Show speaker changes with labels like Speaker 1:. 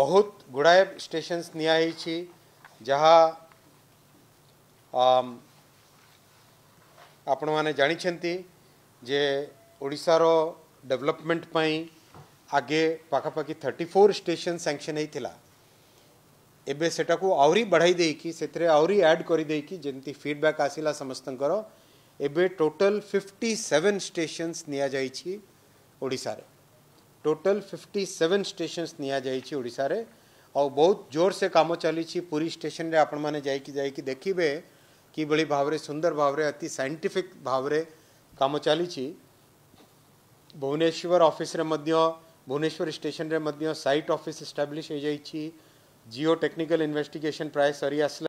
Speaker 1: বহুত গুড়ায়েব স্টেশনস নিয়া আইছি যাহা আম आपण माने जानि छेंती जे ওড়িশা রো ডেভেলপমেন্ট পই আগে পাকাপাকি 34 স্টেশন স্যাংশন আই থিলা এবে সেটা কো অউরি বাড়াই দেই কি সেত্রে অউরি অ্যাড করি দেই কি জেনতি ফিডব্যাক আসিলা সমস্তকর এবে টোটাল 57 স্টেশনস নিয়া যাইছি ওড়িশা टोटल 57 स्टेशन निजी ओडार बहुत जोर से कम चली पुरी स्टेशन रे आपण मैंने देखिए देखिए भाई भाव में सुंदर भाव में अति सैंटिफिक भाव में कम चली भुवनेश्वर अफिश्रे भुवनेश्वर स्टेशन में साइट ऑफिस एस्टाब्लीश हो जिओ टेक्निकल इन्वेस्टिगेशन प्राय सरी आसला